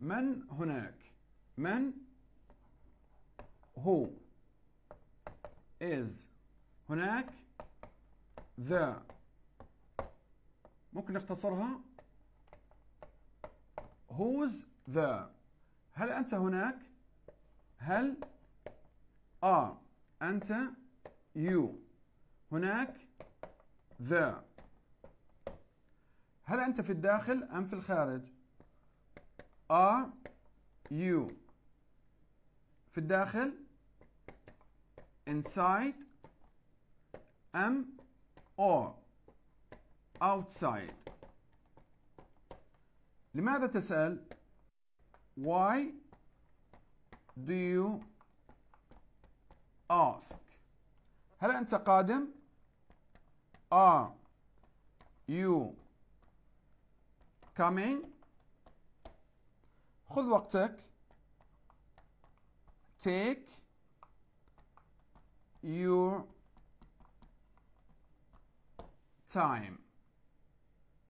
من هناك من هو is هناك the ممكن نختصرها who's the هل أنت هناك هل are أنت you هناك the هل أنت في الداخل أم في الخارج are you في الداخل inside am or outside لماذا تسأل why do you ask هل أنت قادم are you coming خذ وقتك take your time